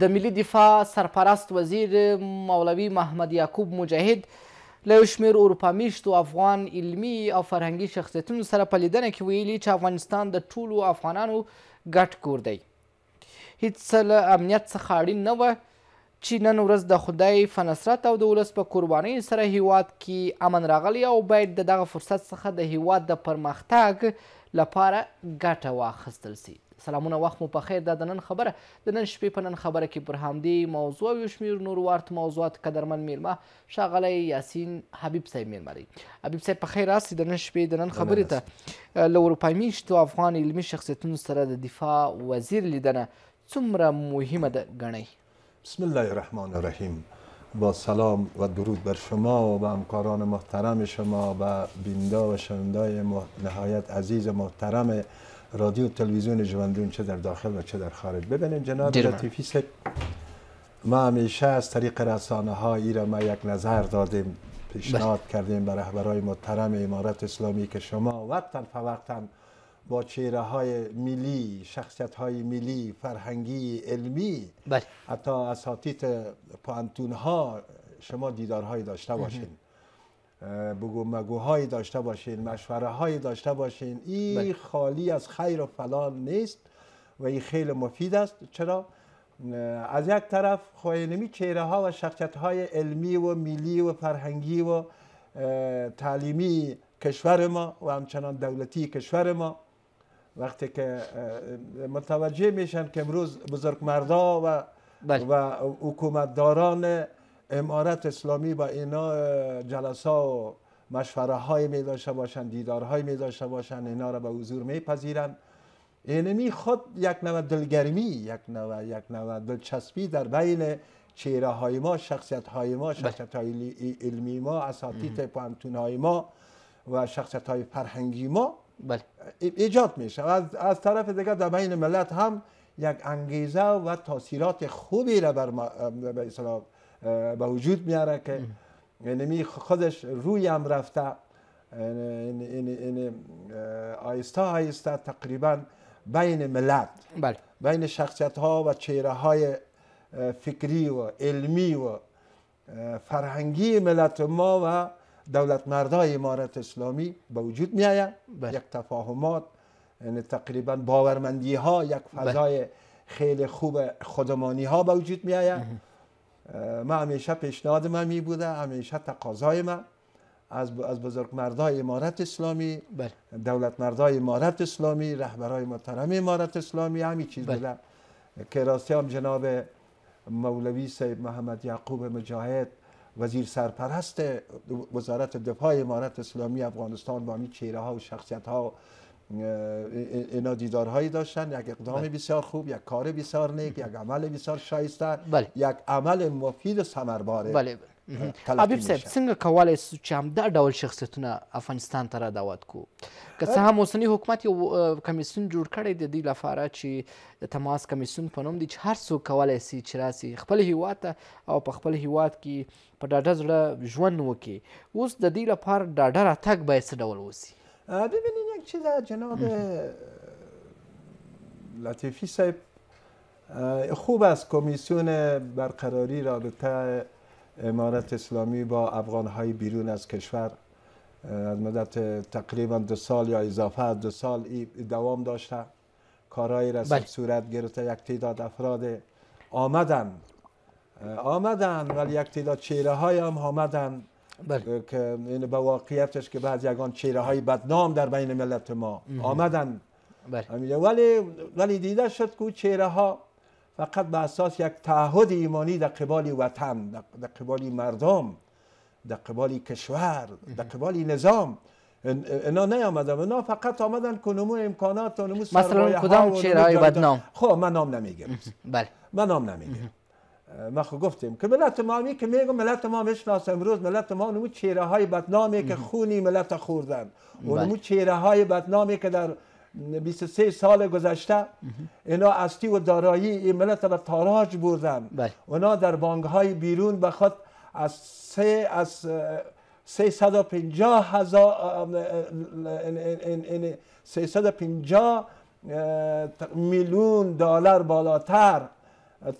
د ملي دفاع سرپرست وزیر مولوي محمد یعقوب مجاهد له یو شمېر اروپا میشتو افغان علمي او فرهنګي شخصیتونو سره په لیدنه کې ویلي چې افغانستان د ټولو افغانانو ګډ کور دی هیڅ له امنیت څخه اړین نه وه چې نن ورځ د خدای په نصرت او د ولس په قربانۍ سره هیواد کې امن راغلی او باید د دغه فرصت څخه د هیواد د پرمختګ لپاره ګټه واخیستل سي سلامونه وخت مو په خیر دا د نن خبره د نن شپې په نن خبره کې پر همدې موضوع یو شمېر نور ورت موضوعات قدرمن میلمه ښاغلی یاسین حبیب صاحب میلمه دی حبیب صاحب په خیر راسي د نن شپې د نن خبرې ته له اروپایي میشتو افغان علمي شخصیتونو سره د دفاع وزیر لیدنه څومره مهمه ده ګڼئ بسم الله الرحمن الرحیم با سلام و درود بر شما و به همکاران محترم شما و بیندا و شنوندای نهایت عزیز محترم رادیو تلویزیون جواندون چه در داخل و چه در خارج ببینید جناب لطیفی ما همیشه از طریق رسانه ها ای را ما یک نظر دادیم بله. پیشنهاد کردیم به رهبرای محترم امارت اسلامی که شما وقتا فوقتا با چهره های ملی شخصیت های ملی فرهنگی علمی بله. حتی اساتید پانتون ها شما دیدارهایی داشته باشین بگو مگوهایی داشته باشین مشوره های داشته باشین این بله. خالی از خیر و فلان نیست و این خیلی مفید است چرا از یک طرف خوینمی چهره ها و شخصیت های علمی و ملی و فرهنگی و تعلیمی کشور ما و همچنان دولتی کشور ما وقتی که متوجه میشن که امروز بزرگ مردا و بله. و حکومتداران امارت اسلامی با اینا جلسه و مشوره های می داشته باشن دیدار های می داشته باشن اینا را به حضور میپذیرن اینمی خود یک نوع دلگرمی یک نوع یک نوع دلچسبی در بین چهره های ما شخصیت های ما بله. شخصیت های علمی ما اساتید پانتون های ما و شخصیت های فرهنگی ما بله. ایجاد میشه از, از طرف دیگر در بین ملت هم یک انگیزه و تاثیرات خوبی را بر به وجود میاره که یعنی خودش روی هم رفته یعنی- یعنی- یعنی- این آیسته تقریبا بین ملت بله. بین شخصیت ها و چهره های فکری و علمی و فرهنگی ملت ما و دولت مردای امارت اسلامی به وجود می آید بله. یک تفاهمات یعنی تقریبا باورمندی ها یک بله. فضای خیلی خوب خودمانی ها به وجود می آید ما همیشه پیشنهاد من می بوده همیشه تقاضای من از از بزرگ مردای امارت اسلامی بله. دولت مردای امارت اسلامی رهبرای محترم امارت اسلامی همین چیز بله. بوده که راستی هم جناب مولوی سید محمد یعقوب مجاهد وزیر سرپرست وزارت دفاع امارت اسلامی افغانستان با این چهره ها و شخصیت ها اینا هایی داشتن یک اقدام بله. بسیار خوب یک کار بسیار نیک یک عمل بسیار شایسته بله. یک عمل مفید و ثمربار بله. حبیب صاحب څنګه کولای سو چې همدا ډول شخصیتونه افغانستان ته را دعوت کو که څه هم اوسنی حکومت یو کمیسیون جوړ کړی د دې لپاره چې تماس کمیسیون په نوم دی چې هر څوک کولای سي چې راسي خپل هیواد ته او په خپل هیواد کې په ډاډه زړه ژوند وکړي اوس د دې لپاره ډاډه راتګ باید څه ډول وسي ببینید یک چیز از جناب لطیفی صاحب خوب از کمیسیون برقراری رابطه امارت اسلامی با های بیرون از کشور از مدت تقریبا دو سال یا اضافه دو سال دوام داشته کارهای را بله. صورت گرفت یک تعداد افراد آمدن آمدن ولی یک تعداد چهره های هم آمدن بله. که یعنی به واقعیتش که بعضی یگان چهره های بدنام در بین ملت ما آمدن بله. ولی ولی دیده شد که چهره ها فقط به اساس یک تعهد ایمانی در قبال وطن در قبال مردم در قبال کشور در قبال نظام اینا نیامدن اینا فقط آمدن و امکانات و نمو مثلا کدام چهرهای بدنام خب من نام نمیگم بله من نام نمیگم ما خب گفتیم که ملت ما می که میگم ملت ما میشناس امروز ملت ما نمو چهره های بدنامی که خونی ملت خوردن و بله. نمو چهره های بدنامی که در 23 سال گذشته اینا استی و دارایی این ملت را تاراج بردن بله. اونا در بانک های بیرون به خود از سه از 350 هزار 350 میلیون دلار بالاتر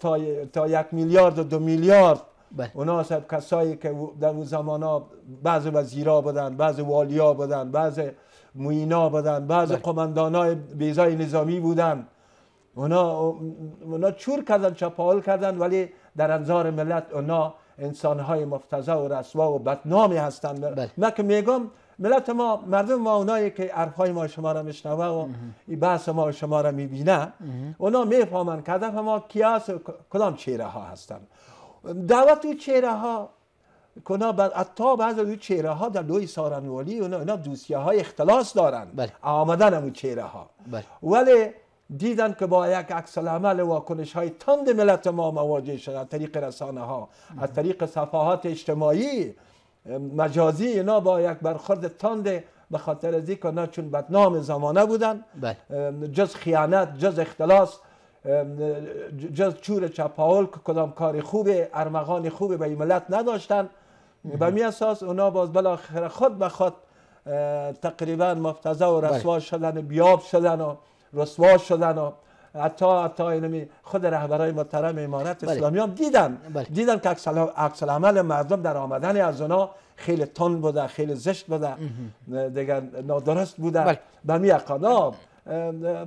تا, تا یک میلیارد و دو میلیارد بله. اونا اونا کسایی که در اون زمان ها بعض وزیرا بودن بعض والیا بودن بعض موینا بودن بعض بله. قماندان های بیزای نظامی بودن اونا, اونا چور کردن چپال کردن ولی در انظار ملت اونا انسان های مفتزا و رسوا و بدنامی هستند بله. من که میگم ملت ما مردم ما اونایی که های ما شما را میشنوه و این بحث ما شما را میبینه اونا میفهمن که ما کیاس کدام چهره ها هستند دعوت چهره ها کنا بر اتا بعض روی چهره ها در لوی سارنوالی اونا, اونا دوسیه های اختلاس دارن بله. آمدن اون چهره ها بله. ولی دیدن که با یک عکس العمل واکنش های تند ملت ما مواجه شد از طریق رسانه ها از بله. طریق صفحات اجتماعی مجازی اینا با یک برخورد تند به خاطر از اینکه چون بدنام زمانه بودن بله. جز خیانت جز اختلاس جز چور چپاول که کدام کار خوبه ارمغان خوبه به این ملت نداشتن به می اساس اونا باز بالاخره خود به خود تقریبا مفتزه و بله. رسوا شدن بیاب شدن و رسوا شدن و حتی حتی اینمی خود رهبرای محترم امارت بله. اسلامی هم دیدن بله. دیدن که عکس عمل مردم در آمدن از اونا خیلی تن بوده خیلی زشت بوده دیگر نادرست بوده به می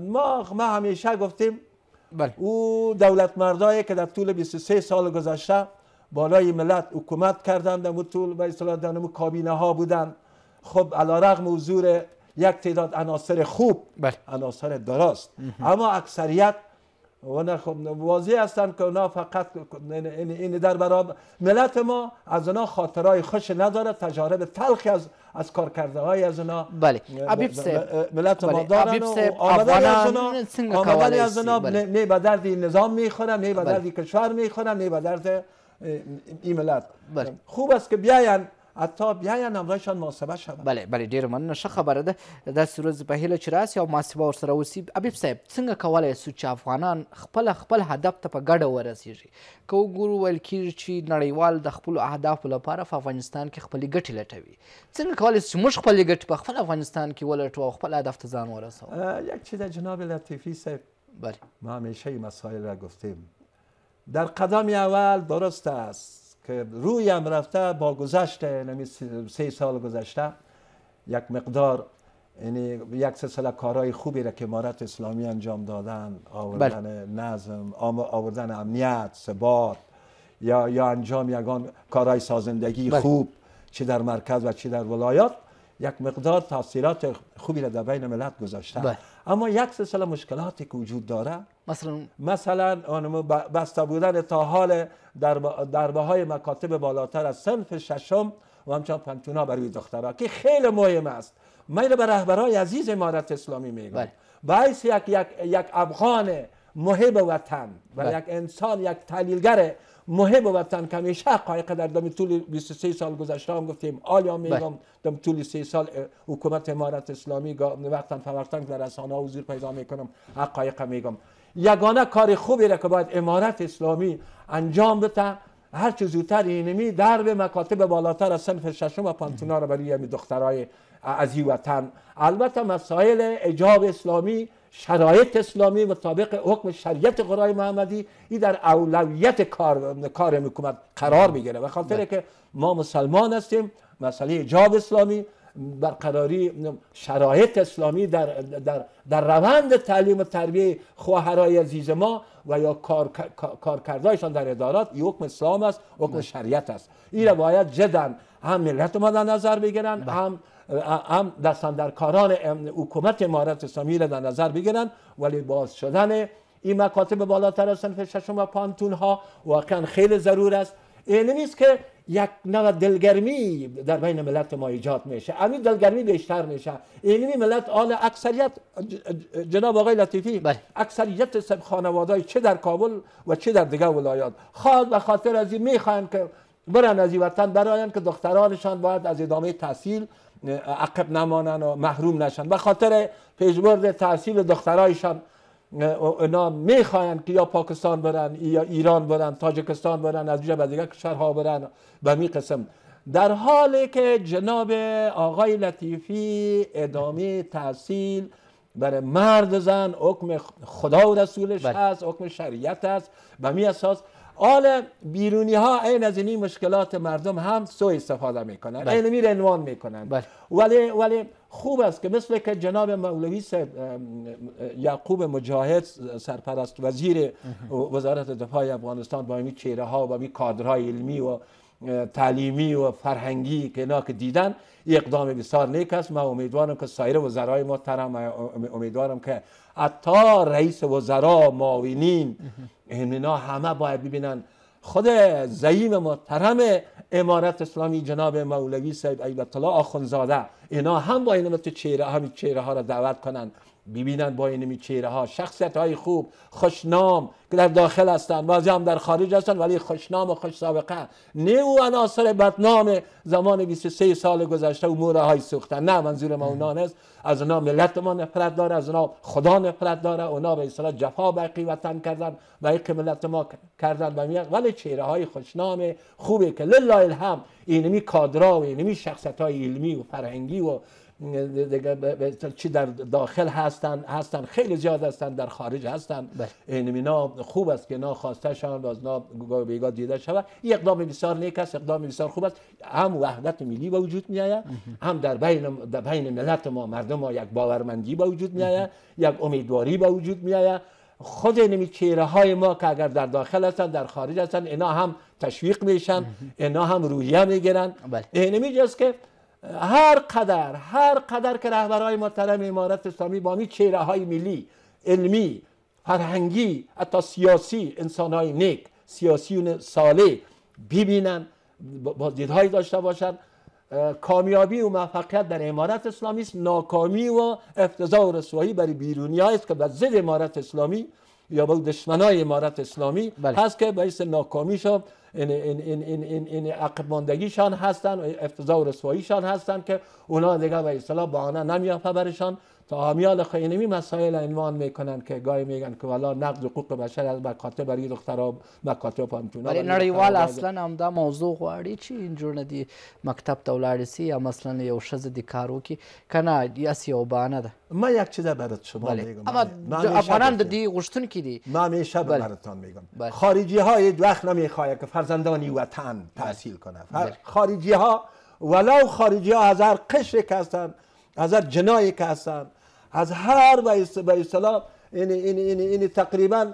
ما ما همیشه گفتیم او دولت مردایی که در طول 23 سال گذشته بالای ملت حکومت کردند در طول و اصطلاح کابینه ها بودن. خب علا رقم حضور یک تعداد عناصر خوب بله. عناصر درست اما اکثریت و خب واضح هستن که اونا فقط این در برابر ملت ما از اونا خاطرهای خوش نداره تجارب تلخی از از کار کرده های از اونا بله عبیب سه ملت ما بله. دارن و آمدن از اونا آمدن از اونا بله. نه به درد نظام میخورن نه به درد کشور میخورن نه به درد این ملت بله. خوب است که بیاین حتی بیاین همراهشان محاسبه شود بله بله ډیر مننه ښه خبره ده داسې ورځ په هیله چې راسي او محاسبه ورسره وسي حبیب صاحب څنګه کولی سو چې افغانان خپل خپل هدف ته په ګډه ورسیږي که وګورو ویل کیږي چې نړیوال د خپلو اهدافو لپاره په افغانستان کې خپلې ګټې لټوي څنګه کولی سو موږ خپلې ګټې په خپل افغانستان کې ولټو او خپل هدف ته ځان ورسوو یک چیز جناب لطیفی صاحب بله ما همیشه مسائل را گفتیم در قدم اول درست است که رویم رفته با گذشته یعنی سه سال گذشته یک مقدار یعنی یک سال کارهای خوبی را که امارت اسلامی انجام دادن آوردن بله. نظم آوردن امنیت ثبات یا یا انجام یگان کارهای سازندگی بله. خوب چه در مرکز و چه در ولایات یک مقدار تاثیرات خوبی را در بین ملت گذاشتن بله. اما یک سلسله مشکلاتی که وجود داره مثلا مثلا بسته بودن تا حال دربه های مکاتب بالاتر از صنف ششم و همچنان پنتونا برای دخترها که خیلی مهم است من به رهبرای عزیز امارت اسلامی میگم بله. باعث یک یک یک افغان محب وطن و بله. یک انسان یک تحلیلگر مهم وطن که همیشه حقایق در دم طول 23 سال گذشته هم گفتیم آلیا میگم بله. دم طول 3 سال حکومت امارت اسلامی وقتا فورتنگ در رسانه و زیر پیدا میکنم حقایق میگم یگانه کار خوبی را که باید امارت اسلامی انجام بده هر چه زودتر اینمی در به مکاتب بالاتر از صنف ششم و پانتونا را برای دخترای از این وطن البته مسائل اجاب اسلامی شرایط اسلامی مطابق حکم شریعت قرآن محمدی این در اولویت کار, کار قرار میگیره و خاطر بله. که ما مسلمان هستیم مسئله اجاب اسلامی برقراری شرایط اسلامی در, در, در روند تعلیم و تربیه خواهرای عزیز ما و یا کار، کارکردهایشان در ادارات یک حکم اسلام است حکم بله. شریعت است این باید جدا هم ملت ما در نظر بگیرن بله. هم هم دستندرکاران حکومت امارت اسلامی را در نظر بگیرند ولی باز شدن این مکاتب بالاتر از سنف ششم و پانتون ها واقعا خیلی ضرور است این نیست که یک نوع دلگرمی در بین ملت ما ایجاد میشه این دلگرمی بیشتر میشه این ملت آن اکثریت جناب آقای لطیفی بله. اکثریت خانواده چه در کابل و چه در دیگر ولایات خواهد و خاطر از این میخواهند که برن از وطن براین که دخترانشان باید از ادامه تحصیل عقب نمانن و محروم نشن و خاطر پیشبرد تحصیل دخترایشان اونا میخواین که یا پاکستان برن یا ایران برن تاجکستان برن از جبه دیگر کشورها برن و می قسم در حالی که جناب آقای لطیفی ادامه تحصیل برای مرد زن حکم خدا و رسولش بله. هست حکم شریعت است و می اساس آل بیرونی ها این از این مشکلات مردم هم سو استفاده میکنن این بله. میره عنوان میکنن بله. ولی ولی خوب است که مثل که جناب مولوی یعقوب مجاهد سرپرست وزیر وزارت دفاع افغانستان با این چهره ها و با این کادرهای علمی و تعلیمی و فرهنگی که اینا که دیدن اقدام بسیار نیک است من امیدوارم که سایر وزرای ما ترم امیدوارم که حتی رئیس وزرا معاونین اینا همه باید ببینن خود زعیم محترم امارت اسلامی جناب مولوی صاحب ایبت الله آخونزاده اینا هم با این چهره همین چهره ها را دعوت کنن ببینن با اینمی چهره ها شخصیت های خوب خوشنام که در داخل هستند بعضی هم در خارج هستند ولی خوشنام و خوش سابقه نه او عناصر بدنام زمان 23 سال گذشته و موره های سوختن نه منظور ما اونا نیست از اونا ملت ما نفرت داره از اونا خدا نفرت داره اونا به اصطلاح جفا برقی وطن کردن و یک ملت ما کردن و ولی چهره های خوشنام خوبه که لله الهم اینمی کادرا و اینمی شخصیت های علمی و فرهنگی و چی در داخل هستن هستن خیلی زیاد هستن در خارج هستن بله. این مینا خوب است که ناخواسته شان و از نا بیگا دیده شود این اقدام بسیار نیک است اقدام بسیار خوب است هم وحدت ملی به وجود می آید هم در بین در بین ملت ما مردم ما یک باورمندی به وجود می آید یک امیدواری به وجود می آید خود اینمی چهره های ما که اگر در داخل هستن در خارج هستن اینا هم تشویق میشن اینا هم روحیه میگیرن بله. اینمی جاست که هر قدر هر قدر که رهبرهای محترم امارت اسلامی با این چهره های ملی علمی فرهنگی حتی سیاسی انسان های نیک سیاسیون ساله ببینن بازدیدهایی داشته باشند کامیابی و موفقیت در امارت اسلامی است ناکامی و افتضاح و رسوایی برای بیرونی است که به ضد امارت اسلامی یا به دشمنای امارت اسلامی بله. هست که باعث ناکامی شد این این این این این عقب ماندگیشان هستن افتضاح و رسواییشان هستن که اونا دیگه به اصطلاح بهانه نمیافه برشان تا آمیال خیلی مسائل عنوان میکنن که گای میگن که والا نقد حقوق بشر از مکاتب برای دخترا مکاتب هم ولی نړیوال اصلا همدا موضوع غواړي چې اینجور نه مکتب ته یا مثلا یو شز د کارو که نه او یو ده ما یک چیزه برات شما بله. میگم اما افغانان د دې غوښتونکي دي ما همیشه بله. میگم بله. خارجی ها هیچ وقت نمیخواه که فرزندانی وطن تحصیل کنه خارجی ها ولو خارجی ها از هر قشر از هر جنایی که هستن از هر به اصطلاح این یعنی- یعنی- یعنی- تقریبا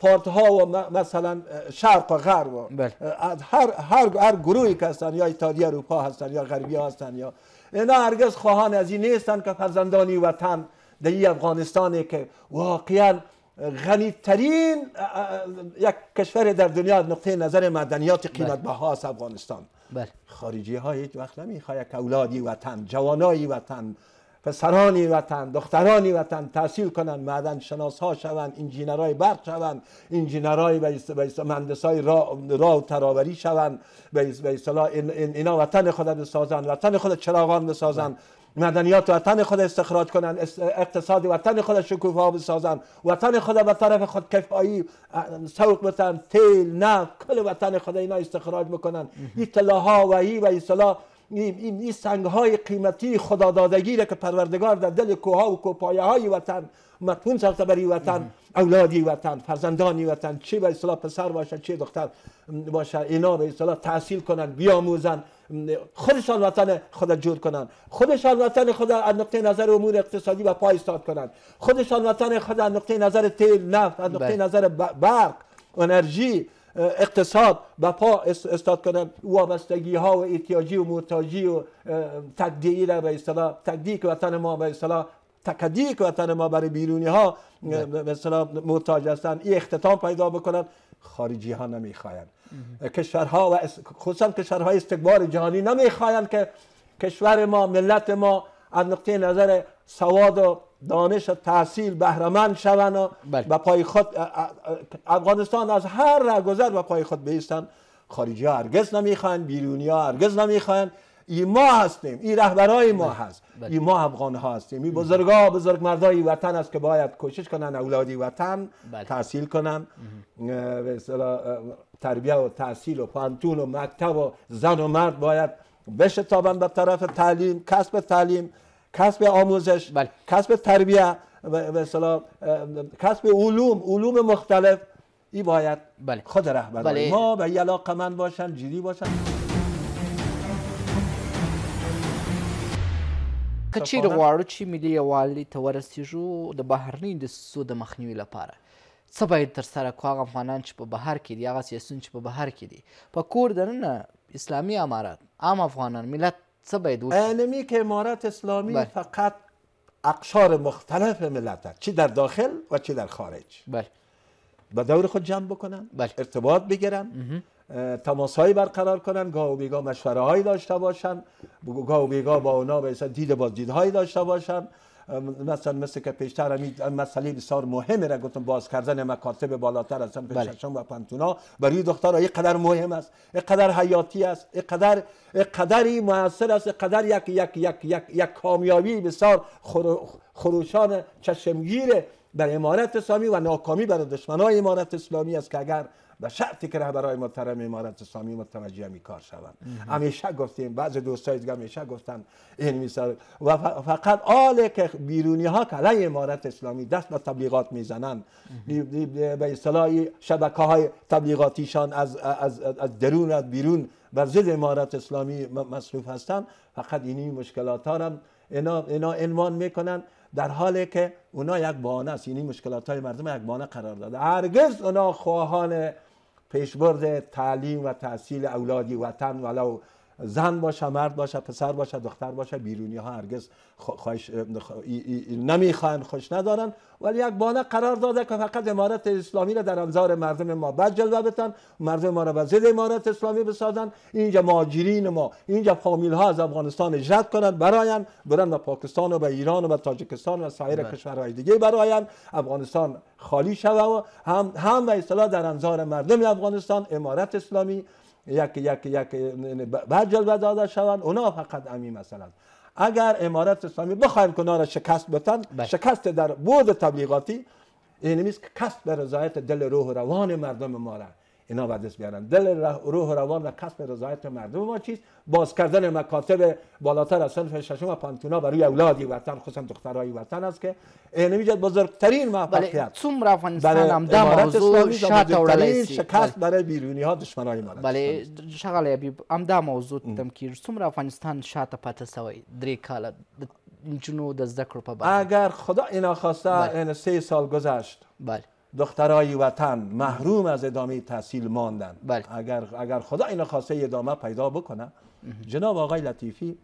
پارت ها و مثلا شرق و غرب و بله. از هر هر هر گروهی که هستن یا ایتالیا اروپا هستن یا غربی ها هستن یا اینا هرگز خواهان از این نیستن که فرزندانی وطن در این افغانستانی که واقعا غنی ترین یک کشور در دنیا نقطه نظر مدنیات بله. قیمت بها افغانستان بله. خارجی ها یک وقت نمیخواد که اولادی وطن جوانایی وطن پسرانی وطن دخترانی وطن تحصیل کنن معدن شناس ها شوند انجینرای برق شوند انجینرای و مهندسای را و تراوری شوند به اصطلاح اینا وطن خود بسازن وطن خود چراغان بسازن مدنیات وطن خود استخراج کنند اقتصاد وطن خود شکوفا بسازند وطن خود به طرف خود کفایی سوق بتن تیل نه کل وطن خود اینا استخراج میکنن این طلاها و ای و این ای سنگ های قیمتی خدادادگی را که پروردگار در دل کوها و کوپایه های وطن مطمون ساخته برای وطن اولادی وطن فرزندانی وطن چه به اصطلاح پسر باشه چه دختر باشه اینا به اصطلاح تحصیل کنند بیاموزند خودشان وطن خدا جور کنند خودشان وطن خدا از نقطه نظر امور اقتصادی و پای استاد کنند خودشان وطن خدا از نقطه نظر تیل نفت از نقطه بله. نظر برق انرژی اقتصاد و پا استاد کنن وابستگی ها و احتیاجی و مرتاجی و تقدیعی را به اصطلاح که وطن ما به اصطلاح تکدیه که وطن ما برای بیرونی ها مثلا محتاج هستند این اختتام پیدا بکنن خارجی ها نمیخواین کشورها و خصوصا کشورهای استکبار جهانی نمیخواین که کشور ما ملت ما از نقطه نظر سواد و دانش و تحصیل بهرمند شوند و به پای خود افغانستان از هر راه گذر به پای خود بیستن خارجی ها هرگز نمیخواین بیرونی ها هرگز نمیخواین ای ما هستیم ای رهبرای ما بله، هست بله. ای ما افغان ها هستیم ای بله. بزرگا بزرگ مردای وطن است که باید کوشش کنن اولادی وطن تحصیل کنن به تربیه و تحصیل و پانتون و مکتب و زن و مرد باید بشه به طرف تعلیم کسب تعلیم کسب آموزش کسب تربیه به کسب علوم علوم مختلف ای باید خود رهبرای ما به علاقه من باشن جدی باشن که چیرې غواړو چې ملي یووالي ته ورسېږو د بهرنۍ دسیسو د مخنیوي لپاره څه باید ترسره کړو هغه افغانان چې په بهر کې دي هغه سیاسیون چې په بهر کې دي په کور دننه اسلامي امارات عام افغانان ملت څه باید وشي اعلامیه که امارات اسلامی بل. فقط اقشار مختلف ملت هست چی در داخل و چی در خارج بله به دور خود جمع بکنن بله. ارتباط بگیرن تماس هایی برقرار کنن گاه و بیگاه مشوره هایی داشته باشن گاه و بیگاه با اونا مثلا دید هایی داشته باشن مثلا مثل که پیشتر این مسئله بسیار مهمه را گفتم باز کردن مکاتب بالاتر از پیششان بله. و پنتونا برای دخترها قدر مهم است قدر حیاتی است قدر قدری موثر است قدر یک یک یک یک یک کامیابی بسیار خروشان چشمگیر بر امارت اسلامی و ناکامی بر دشمنان امارت اسلامی است که اگر و شرطی که رهبرهای محترم امارت اسلامی متوجه می کار شوند همیشه گفتیم بعض دوستای دیگه همیشه گفتن این مثال و فقط آل که بیرونی ها که امارت اسلامی دست به تبلیغات میزنن به اصطلاح شبکه های تبلیغاتیشان از, از, از درون از بیرون بر ضد امارت اسلامی مصروف هستند فقط اینی مشکلات ها هم اینا, اینا عنوان میکنن در حالی که اونا یک بانه است یعنی مشکلات های مردم یک بانه قرار داده هرگز اونا خواهان پیشبرد تعلیم و تحصیل اولادی وطن ولو زن باشه مرد باشه پسر باشه دختر باشه بیرونی ها هرگز خواهش نمیخوان خوش ندارن ولی یک بانه قرار داده که فقط امارت اسلامی را در انظار مردم ما بد جلوه بتن مردم ما را به ضد امارت اسلامی بسازن اینجا ماجرین ما اینجا فامیل ها از افغانستان اجرت کنند براین برن به پاکستان و به ایران و به تاجکستان و سایر بله. کشورهای دیگه براین افغانستان خالی شود و هم هم به اصطلاح در انظار مردم افغانستان امارت اسلامی یک یک یک برجل و داده شوند اونا فقط امی مثلا اگر امارت اسلامی بخوایم که را شکست بتن بله. شکست در بود تبلیغاتی این یعنی که کسب به رضایت دل روح روان مردم ما را اینا و دست بیارن دل روح و روان و کسب رضایت مردم ما چیست باز کردن مکاتب بالاتر از سنف ششم و پانتونا برای اولادی وطن خصوصا دخترای وطن است که اینمیجت بزرگترین موفقیت سوم بله، افغانستان هم دا موضوع شات شکست بله. برای بیرونی ها دشمنای ما بله شغل حبیب هم دا موضوع تم کیر سوم افغانستان شاته پاتې سوی درې کاله نجونو د ذکر کړو اگر خدا اینا خواسته بله. این سه سال گذشت بله دخترای وطن محروم از ادامه تحصیل ماندن بله. اگر اگر خدا اینا خواسته ادامه پیدا بکنه جناب آقای لطیفی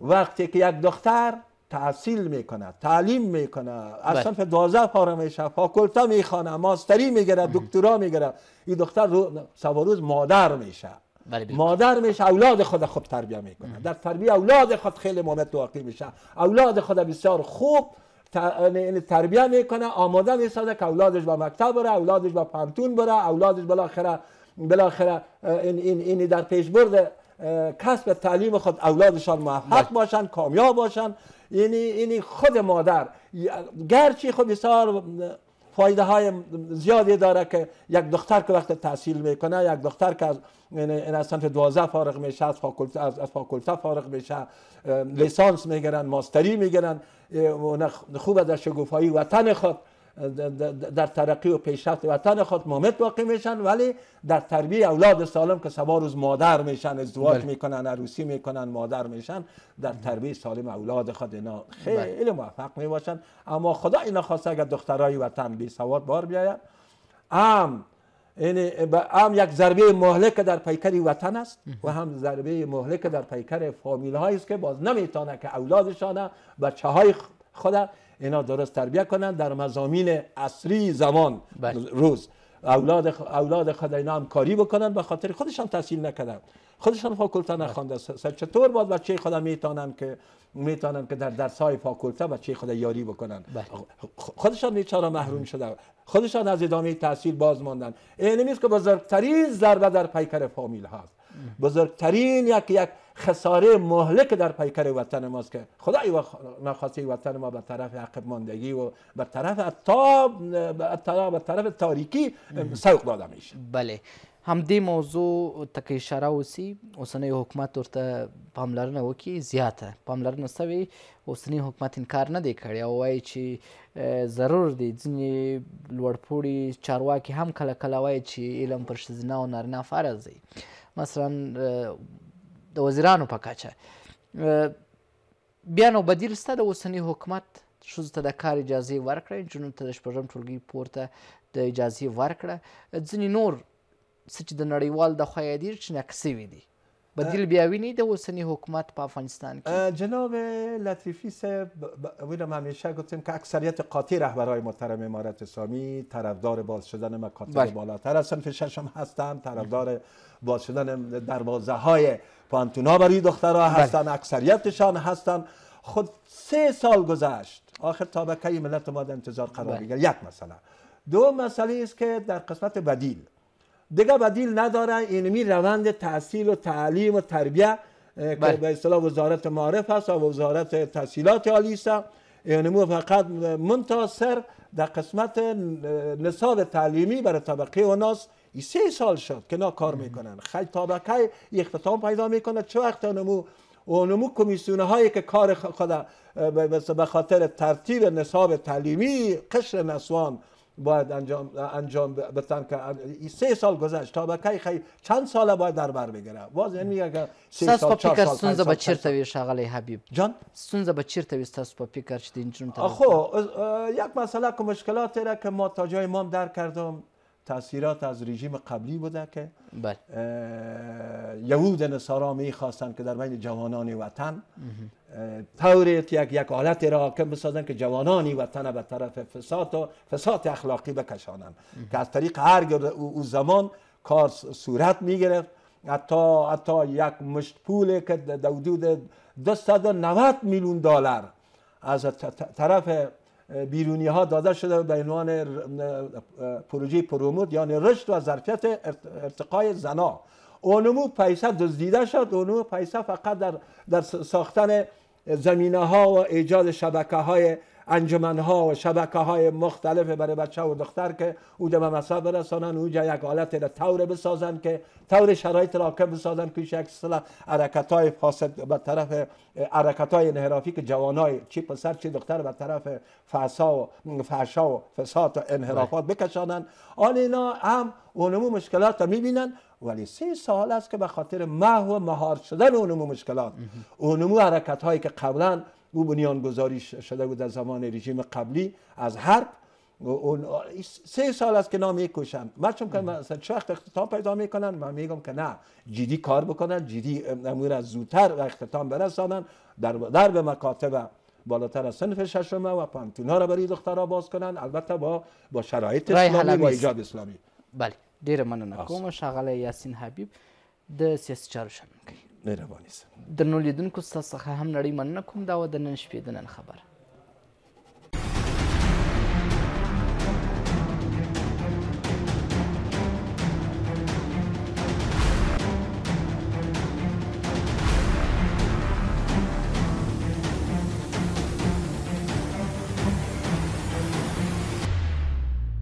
وقتی که یک دختر تحصیل میکنه تعلیم میکنه از صنف بله. 12 پاره میشه کلتا میخوانه ماستری میگره دکترا میگره این دختر رو سواروز مادر میشه بله، مادر میشه اولاد خود خوب تربیه میکنه در تربیه اولاد خود خیلی مهمت واقع میشه اولاد خود بسیار خوب یعنی تربیه میکنه آماده میسازه که اولادش به مکتب بره اولادش با پانتون بره اولادش بالاخره بالاخره این این این در پیش برده کسب تعلیم خود اولادشان موفق باشن کامیاب باشن یعنی اینی خود مادر گرچه خب بسیار فایده های زیادی داره که یک دختر که وقت تحصیل میکنه یک دختر که از این یعنی- یعنی از فارغ میشه از فاکولته از, فاکولته فارغ میشه لیسانس میگرن، ماستری میگیرن خوب در گفایی وطن خود در ترقی و پیشرفت وطن خود مامت باقی میشن ولی در تربیه اولاد سالم که سوار روز مادر میشن ازدواج بله. میکنن عروسی میکنن مادر میشن در تربیه سالم اولاد خود اینا بله. خیلی موفق میباشن اما خدا اینا خواسته اگر دخترای وطن بی سواد بار بیاید ام یعنی هم یک ضربه مهلک در پیکر وطن است و هم ضربه مهلک در پیکر فامیل است که باز نمیتونه که اولادشان بچه های خود اینا درست تربیت کنند، در مزامین اصری زمان بله. روز اولاد خ... اولاد خود اینا هم کاری بکنن به خاطر خودشان تحصیل نکردن خودشان فاکلته فاکولته بله. نخوانده سر چطور باید بچه خدا میتونن که میتونن که در درس های فاکولته بچه خدا یاری بکنن بله. خودشان بیچاره محروم شده خودشان از ادامه تحصیل باز ماندن این یعنی نیست که بزرگترین ضربه در پیکر فامیل هست بزرگترین یک یک خساره مهلک در پیکر وطن ماست که خدای و نخواسته وطن ما به طرف عقب ماندگی و به طرف به طرف تاریکی سوق داده میشه بله همدې موضوع ته که اشاره وسي اوسنی حکومت ورته پاملرنه وکړي زیاته پاملرنه سوې اوسنی حکومت انکار نه دی کړی او وایي چې ضرور دی ځینې لوړپوړي چارواکي هم کله کله وایي چې علم پر ښځینه او نارینه فرض دی مثلا د وزیرانو په کچه بیا نو بدیل سته د اوسني حکومت ښځو ته د کار اجازې ورکړه نجونو ته د شپږم ټولګي پورته د اجازې ورکړه ځینې نور څه چې د نړیوال د خوا یادېږي چې نقص سوي دي بدیل بیاوینی د حکمت حکومت په افغانستان کې جناب لطیفی صاحب اونم همیشه گفتیم که اکثریت قاطع رهبرای محترم امارت اسلامی طرفدار باز شدن مکاتب بله. بالاتر هستند فششم ششم هستن طرفدار باز شدن دروازه های پانتونا برای دخترها بله. هستن اکثریتشان هستن خود سه سال گذشت آخر تا ملت ما انتظار قرار بگیر بله. یک مثلا دو مسئله است که در قسمت بدیل دیگه بدیل نداره اینمی روند تحصیل و تعلیم و تربیه که بله. به اصطلاح وزارت معرف هست و وزارت تحصیلات عالی است اینمو یعنی فقط منتصر در قسمت نصاب تعلیمی برای طبقه و ناس سه سال شد که نا کار میکنن خیلی طبقه اختتام پیدا میکنه چه وقت اونمو اونمو کمیسیون هایی که کار خدا به خاطر ترتیب نصاب تعلیمی قشر نسوان باید انجام انجام بتن که سه سال گذشت تا به کی چند ساله باید در بر بگیره باز یعنی میگه که سه سال چهار سال به چرت وی حبیب جان سونز به چرت وی تاسو په فکر چون یک مسئله که مشکلات را که ما تا جای مام در کردم تاثیرات از رژیم قبلی بوده که بله. یهود نصارا میخواستن که در بین جوانان وطن طوریت یک یک حالت را حاکم بسازن که جوانانی وطن به طرف فساد و فساد اخلاقی بکشانن که از طریق هر او زمان کار صورت میگرفت حتی, یک مشت پول که در حدود 290 میلیون دلار از طرف بیرونی ها داده شده به عنوان پروژه پروموت یعنی رشد و ظرفیت ارتقای زنا اونمو پیسه دزدیده شد اونمو پیسه فقط در, در ساختن زمینه ها و ایجاد شبکه های انجمن ها و شبکه های مختلف برای بچه و دختر که او به مصرف برسانن اونجا یک حالت طور بسازن که طور شرایط که بسازن که یک حرکت های فاسد به طرف حرکت های انحرافی که های چی پسر چی دختر به طرف فسا و فحشا و فساد و انحرافات بکشانند آن اینا هم اونمو مشکلات را میبینن ولی سه سال است که به خاطر محو مهار شدن اونمو مشکلات اونمو حرکت هایی که قبلا او بنیانگذاری شده بود در زمان رژیم قبلی از حرب اون سه سال است که نام کشم مرچم که مثلا وقت اختتام پیدا میکنن من میگم که نه جدی کار بکنن جدی امور از زودتر و اختتام برسانن در در به مکاتب بالاتر از سنف ششمه و پانتونا را برای دخترها باز کنن البته با با شرایط اسلامی و ایجاد اسلامی بله دیر من کوم شغله یاسین حبیب د سیاسی چارو کنیم مهرباني سره درنو لیدونکو ستاسو څخه هم نړۍ مننه کوم دا وه د نن شپې د نن خبره